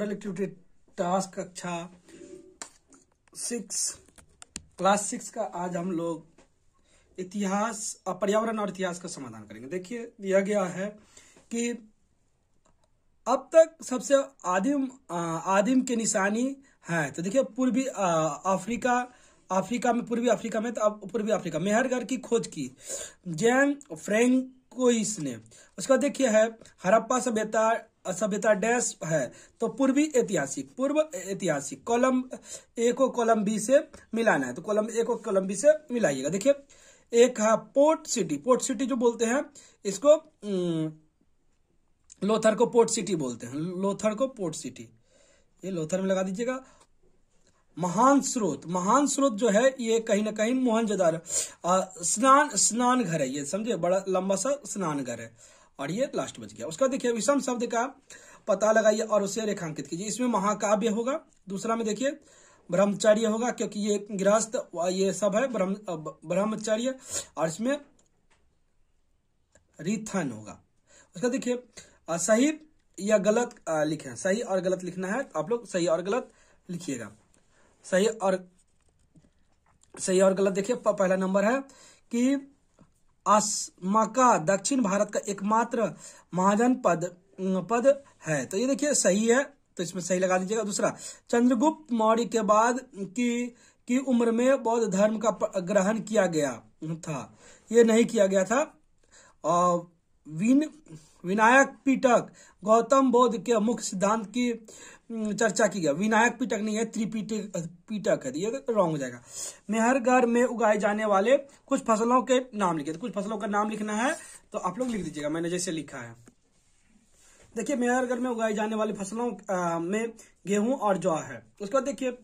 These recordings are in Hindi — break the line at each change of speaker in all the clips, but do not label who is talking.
मॉडल एक्टिविटी टास्क कक्षा सिक्स क्लास सिक्स का आज हम लोग इतिहास पर्यावरण और इतिहास का समाधान करेंगे देखिए दिया गया है कि अब तक सबसे आदिम आदिम के निशानी है तो देखिए पूर्वी अफ्रीका अफ्रीका में पूर्वी अफ्रीका में तो अब पूर्वी अफ्रीका मेहरगढ़ की खोज की जैन फ्रेंकोइस ने उसके बाद देखिए है हरप्पा सभ्यता सभ्यता डैश है तो पूर्वी ऐतिहासिक पूर्व ऐतिहासिक कॉलम ए को कॉलम बी से मिलाना है तो कॉलम ए को कॉलम बी से मिलाइएगा देखिए एक है पोर्ट सिटी पोर्ट सिटी जो बोलते हैं इसको लोथर को पोर्ट सिटी बोलते हैं लोथर को पोर्ट सिटी ये लोथर में लगा दीजिएगा महान स्रोत महान स्रोत जो है ये कहीं ना कहीं मोहनजोदारो स्नान स्नान घर है ये समझे बड़ा लंबा सा स्नान घर है और ये लास्ट बच गया उसका देखिए विषम शब्द का पता लगाइए और उसे रेखांकित कीजिए इसमें महाकाव्य होगा दूसरा में देखिए ब्रह्मचर्य होगा क्योंकि ये गृहस्थ ये सब है ब्रह्मचर्य और इसमें रिथन होगा उसका देखिए सही या गलत लिखे सही और गलत लिखना है आप लोग सही और गलत लिखिएगा सही और सही और गलत देखिए पहला नंबर है कि आसमाका दक्षिण भारत का एकमात्र महाजन पद पद है तो ये देखिए सही है तो इसमें सही लगा दीजिएगा दूसरा चंद्रगुप्त मौर्य के बाद की की उम्र में बौद्ध धर्म का ग्रहण किया गया था ये नहीं किया गया था और विन विनायक पीटक गौतम बौद्ध के मुख्य सिद्धांत की हम्म, चर्चा की गया विनायक पीटक नहीं है त्रिपीट पीटक है तो ये रॉन्ग तो हो जाएगा मेहरगढ़ में उगाए जाने वाले कुछ फसलों के नाम लिखे तो कुछ फसलों का नाम लिखना है तो आप लोग लिख दीजिएगा मैंने जैसे लिखा है देखिए मेहरगढ़ में उगाई जाने वाली फसलों में गेहूं और जौ है उसके बाद देखिए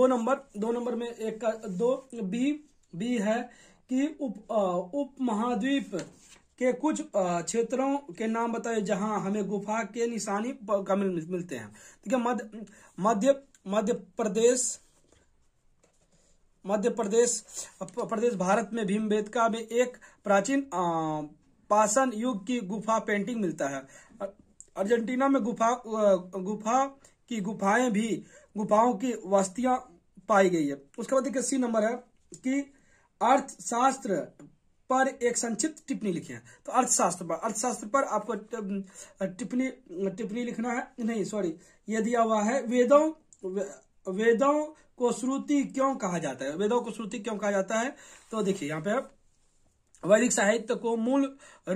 दो नंबर दो नंबर में एक का दो बी बी है कि उप उप महाद्वीप के कुछ क्षेत्रों के नाम बताए जहां हमें गुफा के निशानी कमिल मिलते हैं ठीक है मध्य मध्य मध्य प्रदेश मध्य प्रदेश प्रदेश भारत में भीमबेदका में एक प्राचीन पाषाण युग की गुफा पेंटिंग मिलता है अर्जेंटीना में गुफा गुफा की गुफाएं भी गुफाओं की वस्तियां पाई गई है उसके बाद देखिए सी नंबर है कि अर्थशास्त्र पर एक संक्षिप्त टिप्पणी लिखी है तो अर्थशास्त्र पर अर्थशास्त्र पर आपको टिप्पणी टिप्पणी लिखना है नहीं सॉरी यह दिया हुआ है वेदों वेदों को श्रुति क्यों कहा जाता है वेदों को श्रुति क्यों कहा जाता है तो देखिए यहाँ पे वैदिक साहित्य को मूल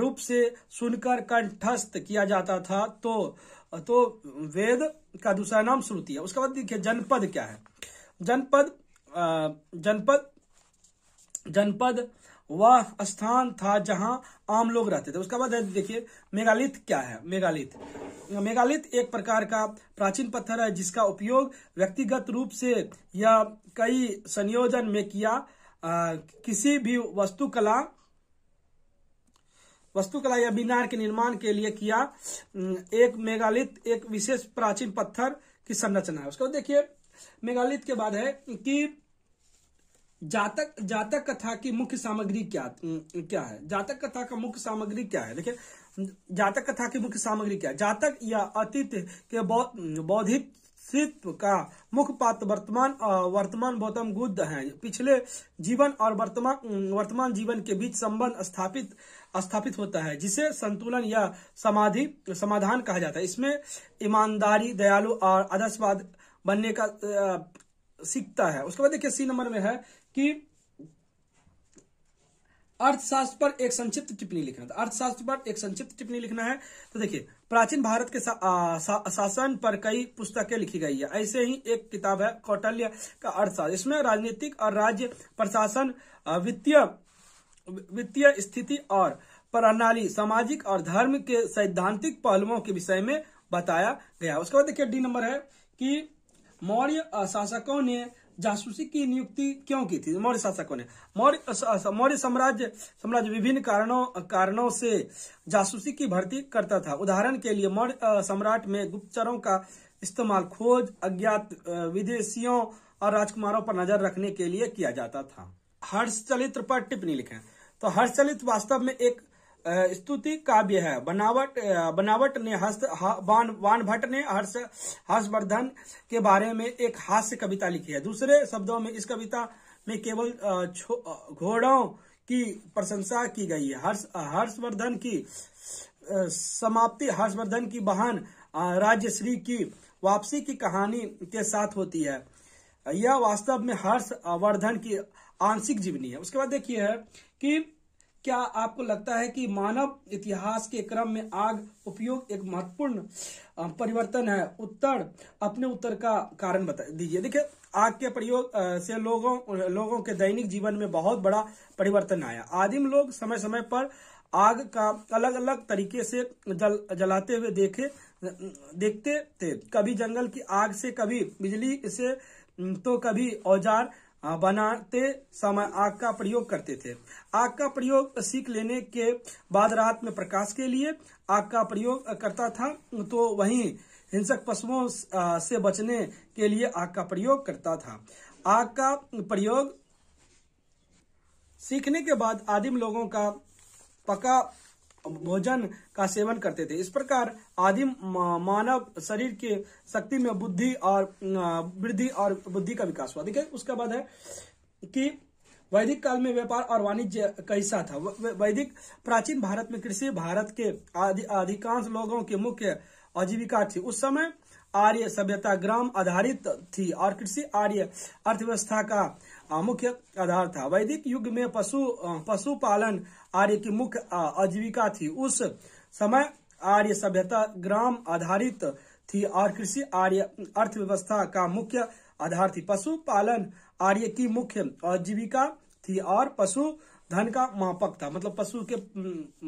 रूप से सुनकर कंठस्थ किया जाता था तो तो वेद का दूसरा नाम श्रुति है उसके बाद देखिए जनपद क्या है जनपद जनपद जनपद वह स्थान था जहां आम लोग रहते थे उसके बाद देखिए मेगालिथ क्या है मेगालिथ मेगालिथ एक प्रकार का प्राचीन पत्थर है जिसका उपयोग व्यक्तिगत रूप से या कई संयोजन में किया आ, किसी भी वस्तुकला वस्तुकला या मीनार के निर्माण के लिए किया एक मेगालिथ एक विशेष प्राचीन पत्थर की संरचना है उसके बाद देखिए मेगालिथ के बाद है कि जातक जातक कथा की मुख्य सामग्री क्या क्या है जातक कथा का मुख्य सामग्री क्या है देखिए जातक कथा की मुख्य सामग्री क्या है जातक या अतीत के बौद्धिक सित्व का मुख्य पात्र वर्तमान वर्तमान गौतम बुद्ध हैं पिछले जीवन और वर्तमान वर्तमान जीवन के बीच संबंध स्थापित स्थापित होता है जिसे संतुलन या समाधि समाधान कहा जाता है इसमें ईमानदारी दयालु और आदर्शवाद बनने का सीखता है उसके बाद देखिए सी नंबर में है कि अर्थशास्त्र पर एक संक्षिप्त टिप्पणी लिखना था तो अर्थशास्त्र पर एक संक्षिप्त टिप्पणी लिखना है तो देखिए प्राचीन भारत के सा, शासन पर कई पुस्तकें लिखी गई है ऐसे ही एक किताब है कौटल्य का अर्थशास्त्र इसमें राजनीतिक और राज्य प्रशासन वित्तीय वित्तीय स्थिति और प्रणाली सामाजिक और धर्म के सैद्धांतिक पहलुओं के विषय में बताया गया उसके बाद देखिए डी नंबर है कि मौर्य शासकों ने जासूसी की नियुक्ति क्यों की थी मौर्य शासकों ने मौर्य मौर्य साम्राज्य साम्राज्य विभिन्न कारणों कारणों से जासूसी की भर्ती करता था उदाहरण के लिए मौर्य सम्राट में गुप्तचरों का इस्तेमाल खोज अज्ञात विदेशियों और राजकुमारों पर नजर रखने के लिए किया जाता था हर्षचलित पर टिप्पणी लिखे तो हर्षचलित्र वास्तव में एक स्तुति काव्य है बनावट बनावट ने हस्त वान वान भट्ट ने हर्ष हर्षवर्धन के बारे में एक हास्य कविता लिखी है दूसरे शब्दों में इस कविता में केवल घोड़ों की प्रशंसा की गई है हर्ष हर्षवर्धन की समाप्ति हर्षवर्धन की बहन राज्यश्री की वापसी की कहानी के साथ होती है यह वास्तव में हर्षवर्धन की आंशिक जीवनी है उसके बाद देखिए है कि क्या आपको लगता है कि मानव इतिहास के क्रम में आग उपयोग एक महत्वपूर्ण परिवर्तन है उत्तर अपने उत्तर का कारण बता दीजिए देखिए आग के प्रयोग से लोगों लोगों के दैनिक जीवन में बहुत बड़ा परिवर्तन आया आदिम लोग समय समय पर आग का अलग अलग तरीके से जल जलाते हुए देखे देखते थे कभी जंगल की आग से कभी बिजली से तो कभी औजार बनाते समय आग का प्रयोग करते थे आग का प्रयोग सीख लेने के बाद रात में प्रकाश के लिए आग का प्रयोग करता था तो वहीं हिंसक पशुओं से बचने के लिए आग का प्रयोग करता था आग का प्रयोग सीखने के बाद आदिम लोगों का पका भोजन का सेवन करते थे इस प्रकार आदि मानव शरीर के शक्ति में बुद्धि और वृद्धि और बुद्धि का विकास हुआ देखिए उसके बाद है कि वैदिक काल में व्यापार और वाणिज्य कैसा था वैदिक प्राचीन भारत में कृषि भारत के अधिकांश लोगों के मुख्य आजीविका थी उस समय आर्य सभ्यता ग्राम आधारित थी और कृषि आर्य अर्थव्यवस्था का मुख्य आधार था वैदिक युग में पशु पशुपालन आर्य की मुख्य आजीविका थी उस समय आर्य सभ्यता ग्राम आधारित थी और कृषि आर्य अर्थव्यवस्था का मुख्य आधार थी पशुपालन आर्य की मुख्य आजीविका थी और पशु धन का मापक था मतलब पशु के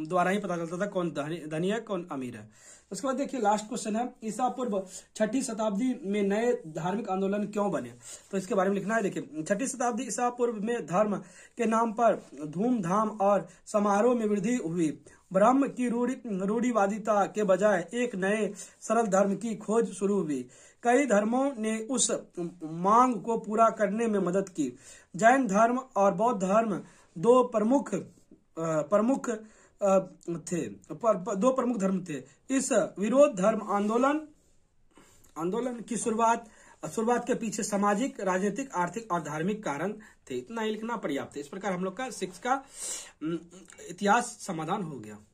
द्वारा ही पता चलता था कौन धनी है कौन अमीर है उसके बाद देखिए लास्ट क्वेश्चन है ईसा पूर्व छठी शताब्दी में नए धार्मिक आंदोलन क्यों बने तो इसके बारे में लिखना है देखिए छठी शताब्दी ईसा पूर्व में धर्म के नाम पर धूमधाम और समारोह में वृद्धि हुई ब्रह्म की रूढ़ी रूढ़ीवादिता के बजाय एक नए सरल धर्म की खोज शुरू हुई कई धर्मों ने उस मांग को पूरा करने में मदद की जैन धर्म और बौद्ध धर्म दो प्रमुख प्रमुख थे पर, दो प्रमुख धर्म थे इस विरोध धर्म आंदोलन आंदोलन की शुरुआत शुरुआत के पीछे सामाजिक राजनीतिक आर्थिक और धार्मिक कारण थे इतना ही लिखना पर्याप्त है इस प्रकार हम लोग का सिक्स का इतिहास समाधान हो गया